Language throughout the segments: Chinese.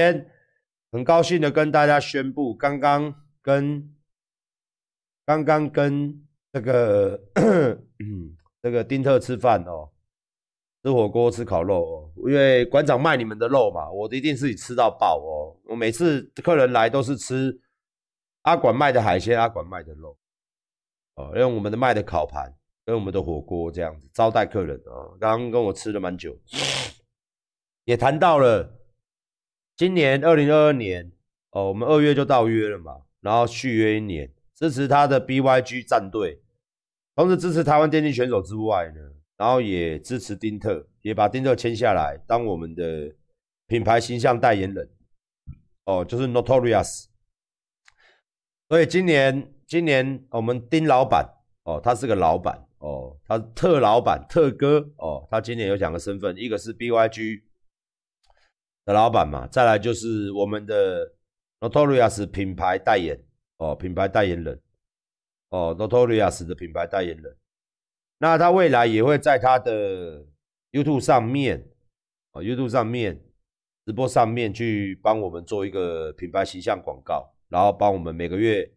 今天很高兴的跟大家宣布，刚刚跟刚刚跟那个那 个丁特吃饭哦，吃火锅吃烤肉哦，因为馆长卖你们的肉嘛，我一定自己吃到饱哦。我每次客人来都是吃阿管卖的海鲜，阿管卖的肉哦，用我们的卖的烤盘跟我们的火锅这样子招待客人哦。刚刚跟我吃了蛮久，也谈到了。今年二零二二年，哦，我们二月就到约了嘛，然后续约一年，支持他的 BYG 战队，同时支持台湾电竞选手之外呢，然后也支持丁特，也把丁特签下来当我们的品牌形象代言人，哦，就是 Notorious。所以今年，今年我们丁老板，哦，他是个老板，哦，他特老板特哥，哦，他今年有两个身份，一个是 BYG。的老板嘛，再来就是我们的 Notorious 品牌代言哦，品牌代言人哦，Notorious 的品牌代言人。那他未来也会在他的 YouTube 上面啊，YouTube 上面直播上面去帮我们做一个品牌形象广告，然后帮我们每个月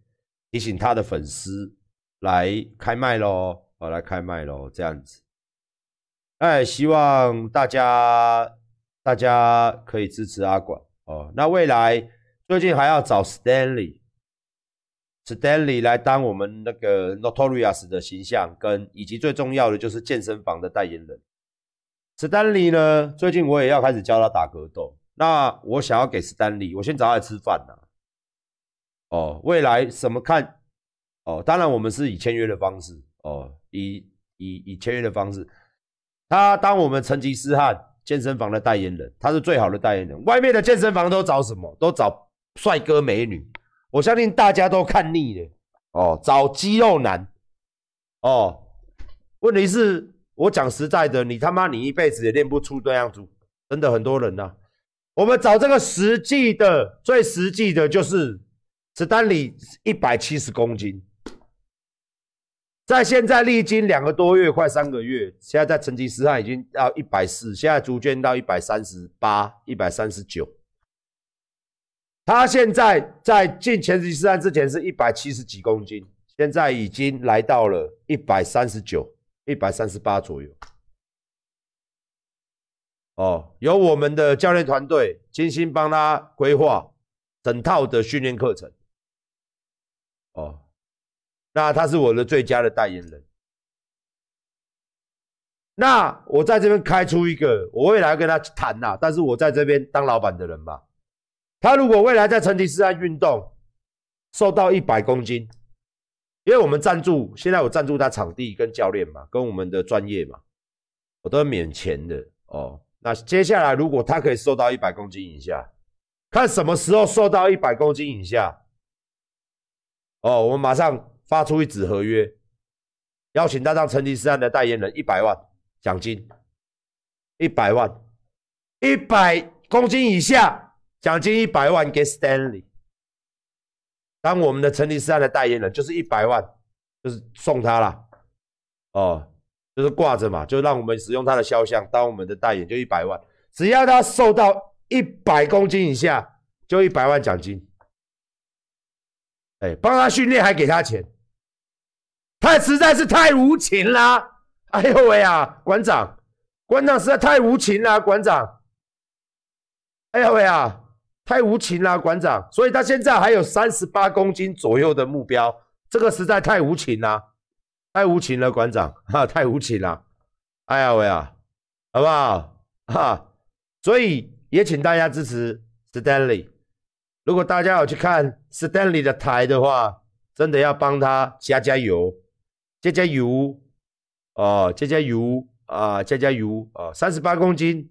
提醒他的粉丝来开麦喽，啊，来开麦喽，这样子。哎，希望大家。大家可以支持阿广哦。那未来最近还要找 Stanley，Stanley 来当我们那个 Notorious 的形象，跟以及最重要的就是健身房的代言人。Stanley 呢，最近我也要开始教他打格斗。那我想要给 Stanley，我先找他吃饭呐。哦，未来怎么看？哦，当然我们是以签约的方式哦，以以以签约的方式，他当我们成吉思汗。健身房的代言人，他是最好的代言人。外面的健身房都找什么？都找帅哥美女。我相信大家都看腻了哦，找肌肉男哦。问题是我讲实在的，你他妈你一辈子也练不出这样子。真的很多人呐，我们找这个实际的，最实际的就是子弹里一百七十公斤。在现在历经两个多月，快三个月，现在在成吉思汗已经到一百四，现在逐渐到一百三十八、一百三十九。他现在在进成吉思汗之前是一百七十几公斤，现在已经来到了一百三十九、一百三十八左右。哦，由我们的教练团队精心帮他规划整套的训练课程。哦。那他是我的最佳的代言人。那我在这边开出一个，我未来跟他谈呐。但是我在这边当老板的人吧。他如果未来在成吉思汗运动瘦到一百公斤，因为我们赞助，现在我赞助他场地跟教练嘛，跟我们的专业嘛，我都免钱的哦。那接下来如果他可以瘦到一百公斤以下，看什么时候瘦到一百公斤以下。哦，我们马上。发出一纸合约，邀请他当成吉斯汗的代言人，一百万奖金，一百万，一百公斤以下奖金一百万给 Stanley，当我们的成吉斯汗的代言人就是一百万，就是送他了，哦，就是挂着嘛，就让我们使用他的肖像当我们的代言，就一百万，只要他瘦到一百公斤以下就一百万奖金，哎，帮他训练还给他钱。他实在是太无情啦！哎呦喂啊，馆长，馆长实在太无情啦，馆长！哎呦喂啊，太无情啦，馆长！所以他现在还有三十八公斤左右的目标，这个实在太无情啦，太无情了，馆长哈，太无情啦！哎呀喂啊，好不好？哈，所以也请大家支持 Stanley。如果大家有去看 Stanley 的台的话，真的要帮他加加油。加加油，哦，加加油啊，加加油啊！三十八公斤，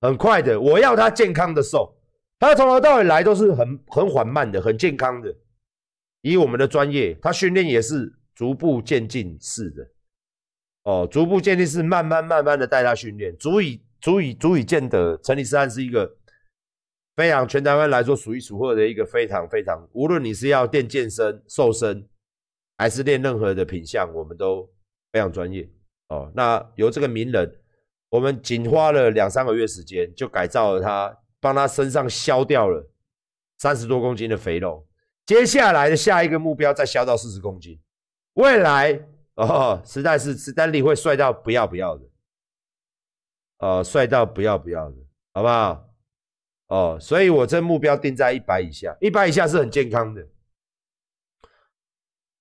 很快的。我要他健康的瘦，他从头到尾来都是很很缓慢的，很健康的。以我们的专业，他训练也是逐步渐进式的，哦，逐步渐进式，慢慢慢慢的带他训练，足以足以足以见得成吉思汗是一个非常全台湾来说数一数二的一个非常非常，无论你是要练健身、瘦身。还是练任何的品相，我们都非常专业哦。那由这个名人，我们仅花了两三个月时间，就改造了他，帮他身上消掉了三十多公斤的肥肉。接下来的下一个目标，再消到四十公斤。未来哦，实在是史丹利会帅到不要不要的，呃，帅到不要不要的，好不好？哦，所以我这目标定在一百以下，一百以下是很健康的。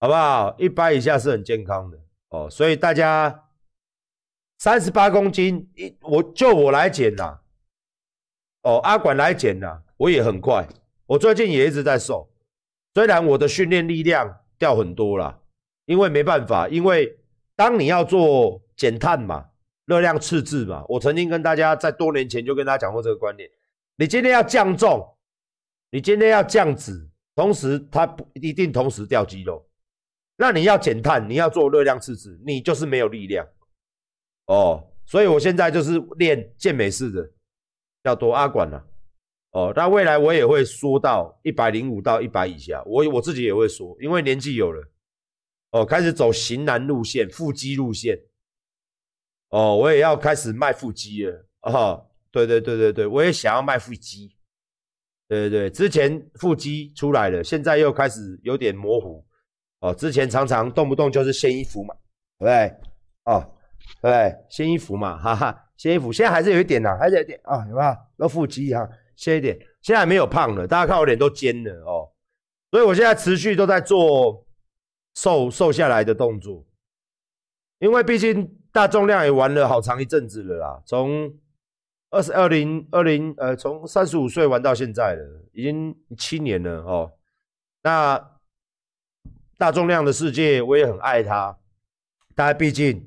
好不好？一百以下是很健康的哦，所以大家三十八公斤一，我就我来减呐。哦，阿管来减呐，我也很快。我最近也一直在瘦，虽然我的训练力量掉很多了，因为没办法，因为当你要做减碳嘛，热量赤字嘛。我曾经跟大家在多年前就跟大家讲过这个观念：，你今天要降重，你今天要降脂，同时它不一定同时掉肌肉。那你要减碳，你要做热量赤字，你就是没有力量哦。所以，我现在就是练健美式的，要多阿管了哦。那未来我也会缩到一百零五到一百以下，我我自己也会缩，因为年纪有了哦，开始走型男路线、腹肌路线哦。我也要开始卖腹肌了哦。对对对对对，我也想要卖腹肌。对对，之前腹肌出来了，现在又开始有点模糊。哦，之前常常动不动就是掀衣服嘛，对不对？哦，对，掀衣服嘛，哈哈，掀衣服。现在还是有一点呐，还是有点啊，有有？露腹肌哈，掀一点。现在没有胖了，大家看我脸都尖了哦，所以我现在持续都在做瘦瘦下来的动作，因为毕竟大重量也玩了好长一阵子了啦，从二十二零二零呃，从三十五岁玩到现在了，已经七年了哦，那。大重量的世界，我也很爱他。大家毕竟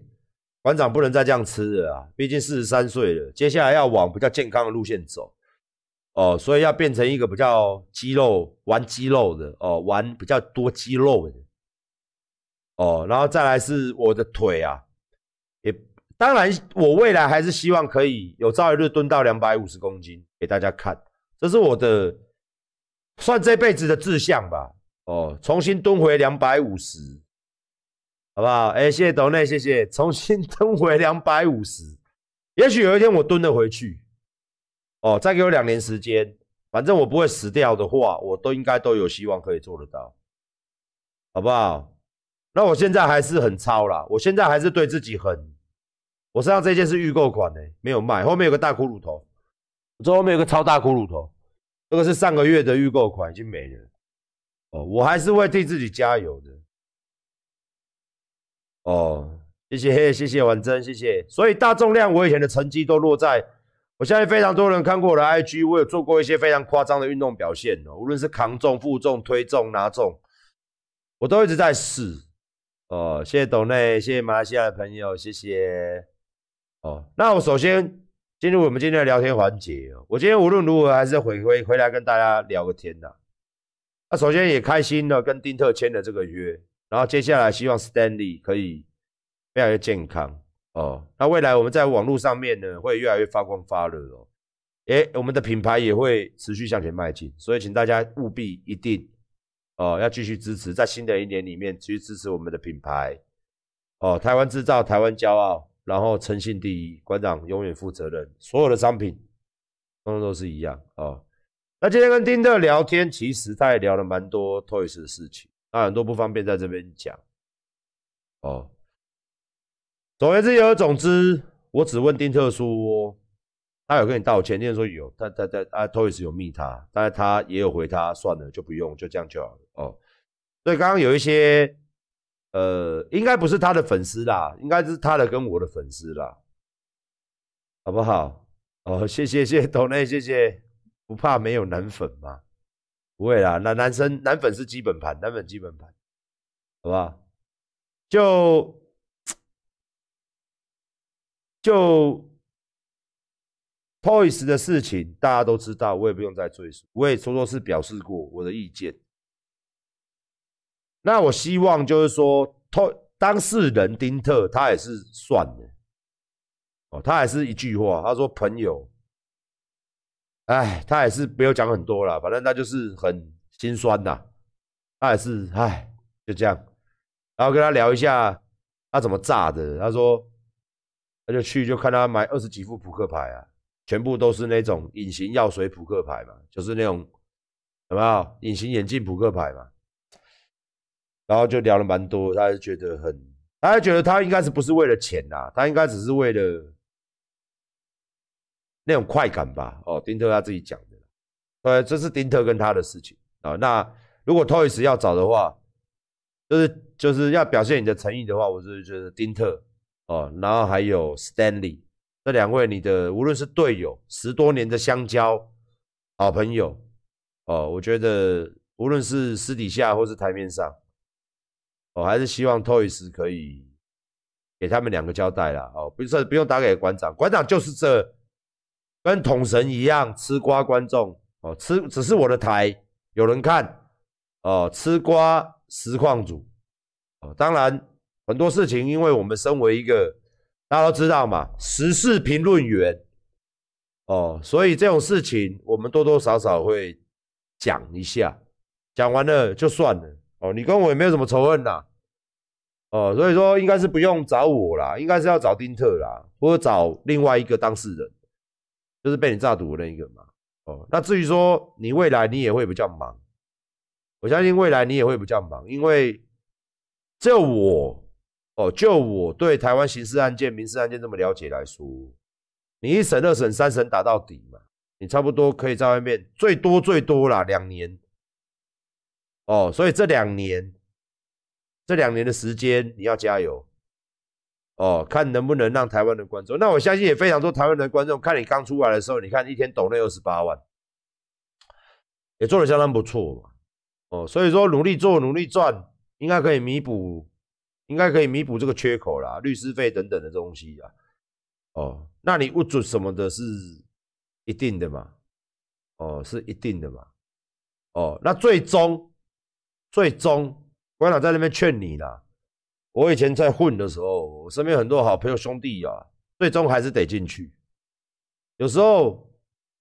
馆长不能再这样吃了啊，毕竟四十三岁了，接下来要往比较健康的路线走哦，所以要变成一个比较肌肉玩肌肉的哦，玩比较多肌肉的哦。然后再来是我的腿啊，也当然我未来还是希望可以有朝一日蹲到两百五十公斤给大家看，这是我的算这辈子的志向吧。哦，重新蹲回两百五十，好不好？哎，谢谢董内，谢谢。重新蹲回两百五十，也许有一天我蹲得回去。哦，再给我两年时间，反正我不会死掉的话，我都应该都有希望可以做得到，好不好？那我现在还是很超啦，我现在还是对自己很。我身上这件是预购款呢，没有卖。后面有个大骷髅头，这后面有个超大骷髅头，这个是上个月的预购款，已经没了。哦，我还是会替自己加油的。哦，谢谢，谢谢婉珍，谢谢。所以大重量我以前的成绩都落在，我相信非常多人看过我的 IG，我有做过一些非常夸张的运动表现哦，无论是扛重、负重、推重、拿重，我都一直在试。哦，谢谢董内，谢谢马来西亚的朋友，谢谢。哦，那我首先进入我们今天的聊天环节哦，我今天无论如何还是回回回来跟大家聊个天的。那首先也开心了，跟丁特签了这个约，然后接下来希望 Stanley 可以越来越健康哦。那未来我们在网络上面呢，会越来越发光发热哦。诶，我们的品牌也会持续向前迈进，所以请大家务必一定哦，要继续支持，在新的一年里面继续支持我们的品牌哦。台湾制造，台湾骄傲，然后诚信第一，馆长永远负责任，所有的商品通通都是一样哦。那今天跟丁特聊天，其实也聊了蛮多托 y 斯的事情，那很多不方便在这边讲哦。总之有总之，我只问丁特说，他有跟你道歉？丁特说有，但但但啊，托 y 斯有密他，但是他也有回他，算了，就不用，就这样就好了哦。所以刚刚有一些，呃，应该不是他的粉丝啦，应该是他的跟我的粉丝啦，好不好？哦，谢谢谢谢董 o n 谢谢。不怕没有男粉吗？不会啦，那男生男粉是基本盘，男粉基本盘，好不好？就就 toys 的事情，大家都知道，我也不用再赘述，我也说多是表示过我的意见。那我希望就是说，托当事人丁特他也是算的，哦，他还是一句话，他说朋友。唉，他也是不要讲很多了，反正他就是很心酸呐。他也是，唉，就这样。然后跟他聊一下他怎么炸的，他说他就去就看他买二十几副扑克牌啊，全部都是那种隐形药水扑克牌嘛，就是那种有没有隐形眼镜扑克牌嘛。然后就聊了蛮多，他觉得很，他觉得他应该是不是为了钱啦，他应该只是为了。那种快感吧，哦，丁特他自己讲的，对，这是丁特跟他的事情啊。那如果托伊斯要找的话，就是就是要表现你的诚意的话，我是觉得丁特哦，然后还有 Stanley 这两位，你的无论是队友，十多年的相交好朋友哦，我觉得无论是私底下或是台面上，哦，还是希望托伊斯可以给他们两个交代了哦，比如说不用打给馆长，馆长就是这。跟统神一样吃瓜观众哦，吃只是我的台有人看哦，吃瓜实况组哦，当然很多事情，因为我们身为一个大家都知道嘛，时事评论员哦，所以这种事情我们多多少少会讲一下，讲完了就算了哦，你跟我也没有什么仇恨呐哦，所以说应该是不用找我啦，应该是要找丁特啦，或者找另外一个当事人。就是被你炸赌那一个嘛，哦，那至于说你未来你也会比较忙，我相信未来你也会比较忙，因为就我，哦，就我对台湾刑事案件、民事案件这么了解来说，你一审、二审、三审打到底嘛，你差不多可以在外面最多最多啦两年，哦，所以这两年，这两年的时间你要加油。哦，看能不能让台湾的观众。那我相信也非常多台湾的观众。看你刚出来的时候，你看一天抖那二十八万，也做的相当不错嘛。哦，所以说努力做，努力赚，应该可以弥补，应该可以弥补这个缺口啦，律师费等等的东西啊。哦，那你物主什么的是一定的嘛？哦，是一定的嘛？哦，那最终最终，馆长在那边劝你啦。我以前在混的时候，我身边很多好朋友兄弟呀，最终还是得进去。有时候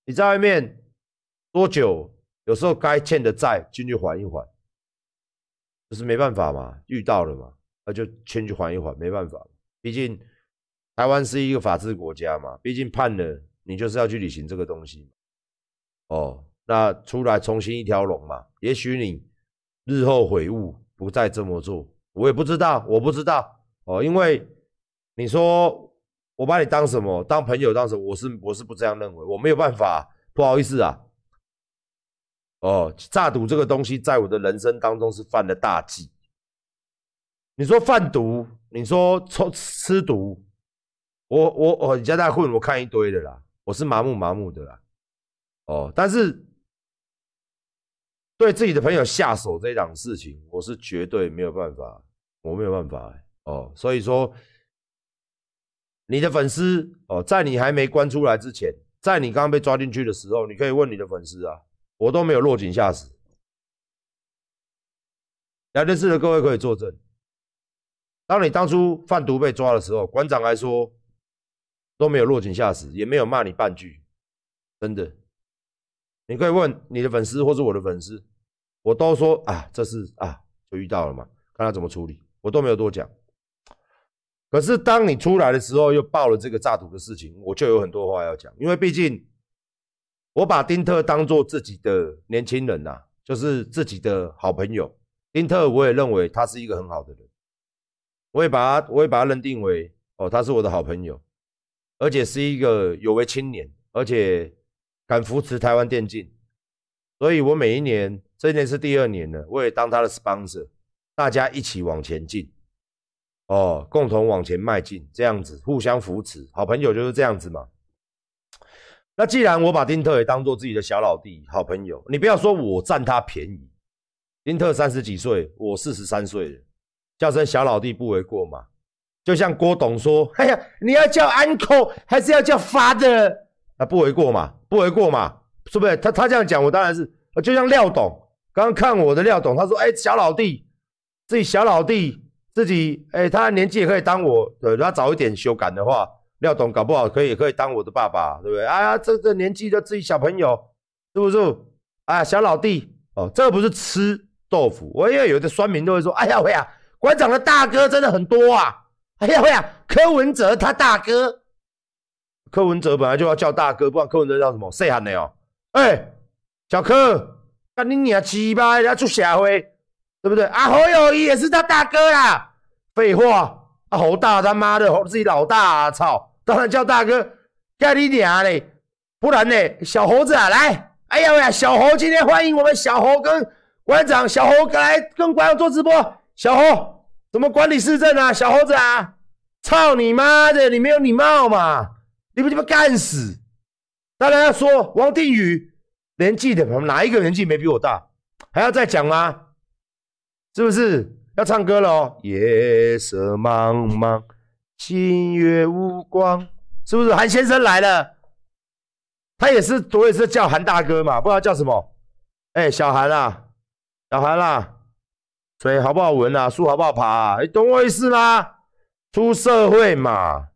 你在外面多久？有时候该欠的债进去还一还，不是没办法嘛？遇到了嘛，那就先去还一还，没办法。毕竟台湾是一个法治国家嘛，毕竟判了你就是要去履行这个东西。哦，那出来重新一条龙嘛。也许你日后悔悟，不再这么做。我也不知道，我不知道哦，因为你说我把你当什么？当朋友当什么？我是我是不这样认为，我没有办法，不好意思啊。哦，诈赌这个东西在我的人生当中是犯了大忌。你说贩毒，你说抽吃毒，我我我家大混，我看一堆的啦，我是麻木麻木的啦。哦，但是对自己的朋友下手这档事情，我是绝对没有办法。我没有办法，哦，所以说，你的粉丝哦，在你还没关出来之前，在你刚刚被抓进去的时候，你可以问你的粉丝啊，我都没有落井下石，聊天室的各位可以作证。当你当初贩毒被抓的时候，馆长还说都没有落井下石，也没有骂你半句，真的，你可以问你的粉丝或是我的粉丝，我都说啊，这是啊，就遇到了嘛，看他怎么处理。我都没有多讲，可是当你出来的时候，又爆了这个炸赌的事情，我就有很多话要讲。因为毕竟我把丁特当做自己的年轻人呐，就是自己的好朋友。丁特，我也认为他是一个很好的人，我也把他，我也把他认定为哦，他是我的好朋友，而且是一个有为青年，而且敢扶持台湾电竞。所以，我每一年，这一年是第二年了，我也当他的 sponsor。大家一起往前进，哦，共同往前迈进，这样子互相扶持，好朋友就是这样子嘛。那既然我把丁特也当做自己的小老弟，好朋友，你不要说我占他便宜。丁特三十几岁，我四十三岁了，叫声小老弟不为过嘛。就像郭董说：“哎 呀，你要叫 uncle 还是要叫 father？” 那不为过嘛，不为过嘛，是不是？他他这样讲，我当然是就像廖董刚刚看我的廖董，他说：“哎，小老弟。”自己小老弟，自己哎，他的年纪也可以当我，对，他早一点修改的话，廖董搞不好可以可以当我的爸爸，对不对？哎呀，这这年纪的自己小朋友，是不是？哎，小老弟哦，这不是吃豆腐。我因为有的酸民都会说，哎呀，喂呀，馆长的大哥真的很多啊，哎呀，喂呀，柯文哲他大哥，柯文哲本来就要叫大哥，不然柯文哲叫什么？谁喊的哦？哎，小柯，赶你念鸡巴，要出社会。对不对啊？侯友谊也是他大哥啊。废话，啊侯大他妈的，侯自己老大啊！操，当然叫大哥，盖你娘嘞，不然呢，小猴子啊，来！哎呀喂，小猴今天欢迎我们小猴跟馆长，小猴来跟馆长做直播。小猴怎么管理市政啊？小猴子啊！操你妈的，你没有礼貌嘛？你们他妈干死！当然要说王定宇年纪的，哪一个年纪没比我大？还要再讲吗？是不是要唱歌了哦？夜色茫茫，星月无光。是不是韩先生来了？他也是，我也是叫韩大哥嘛，不知道叫什么。哎，小韩啊，小韩啦，嘴好不好闻啊？树好不好爬啊？懂我意思吗？出社会嘛，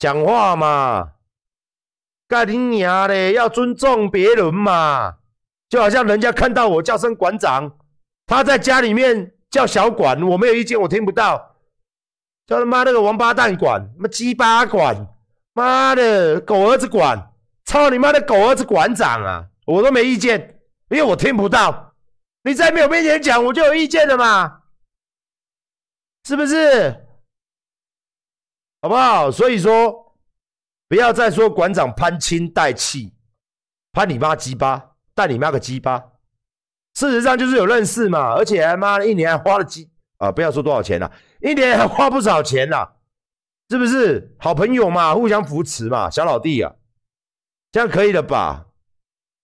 讲话嘛，干你娘的，要尊重别人嘛。就好像人家看到我叫声馆长，他在家里面。叫小管，我没有意见，我听不到。叫他妈那个王八蛋管，妈鸡巴管，妈的狗儿子管，操你妈的狗儿子馆长啊！我都没意见，因为我听不到。你在没有面前讲，我就有意见了嘛？是不是？好不好？所以说，不要再说馆长攀亲带气，攀你妈鸡巴，带你妈个鸡巴。事实上就是有认识嘛，而且还妈的，一年还花了几啊，不要说多少钱了，一年还花不少钱呐，是不是？好朋友嘛，互相扶持嘛，小老弟啊，这样可以了吧？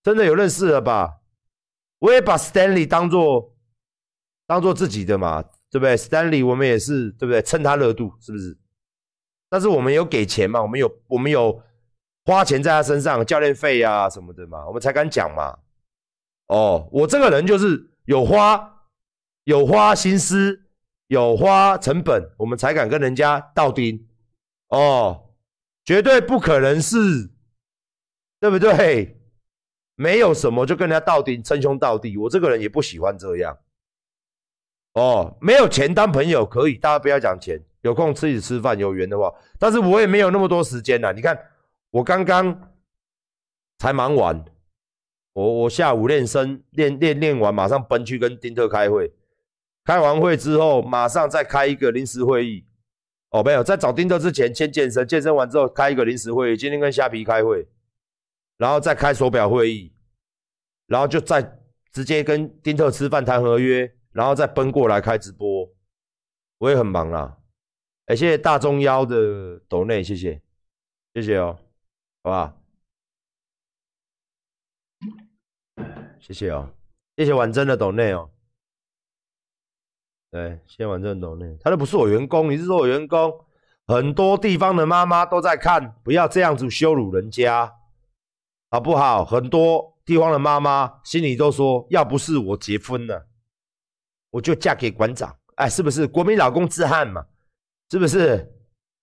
真的有认识了吧？我也把 Stanley 当做当做自己的嘛，对不对？Stanley 我们也是，对不对？蹭他热度是不是？但是我们有给钱嘛，我们有我们有花钱在他身上，教练费啊什么的嘛，我们才敢讲嘛。哦，我这个人就是有花，有花心思，有花成本，我们才敢跟人家道丁。哦，绝对不可能是，对不对？没有什么就跟人家道丁称兄道弟，我这个人也不喜欢这样。哦，没有钱当朋友可以，大家不要讲钱，有空一起吃饭，有缘的话，但是我也没有那么多时间了。你看，我刚刚才忙完。我我下午练身练练练完，马上奔去跟丁特开会。开完会之后，马上再开一个临时会议。哦，没有，在找丁特之前先健身，健身完之后开一个临时会议。今天跟虾皮开会，然后再开手表会议，然后就再直接跟丁特吃饭谈合约，然后再奔过来开直播。我也很忙啦。哎，谢谢大中腰的抖内，谢谢，谢谢哦，好吧。谢谢哦，谢谢婉珍的懂内哦，对，谢谢婉的懂内，他都不是我员工，你是我员工，很多地方的妈妈都在看，不要这样子羞辱人家，好不好？很多地方的妈妈心里都说，要不是我结婚了，我就嫁给馆长，哎，是不是国民老公自汉嘛？是不是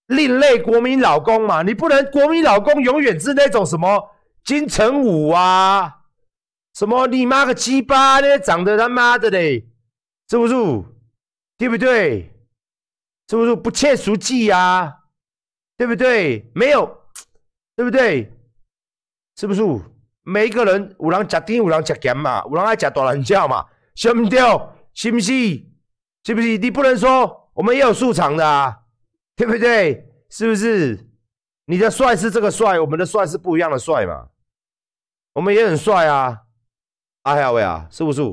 另类国民老公嘛？你不能国民老公永远是那种什么金城武啊？什么你妈个鸡巴呢？长得他妈的嘞，是不是？对不对？是不是不切实际啊？对不对？没有，对不对？是不是每一个人五人吃甜五人吃咸嘛？五人爱讲多兰教嘛？兄弟，是不是？是不是？你不能说我们也有素场的啊？对不对？是不是？你的帅是这个帅，我们的帅是不一样的帅嘛？我们也很帅啊！哎呀，喂啊，是不是？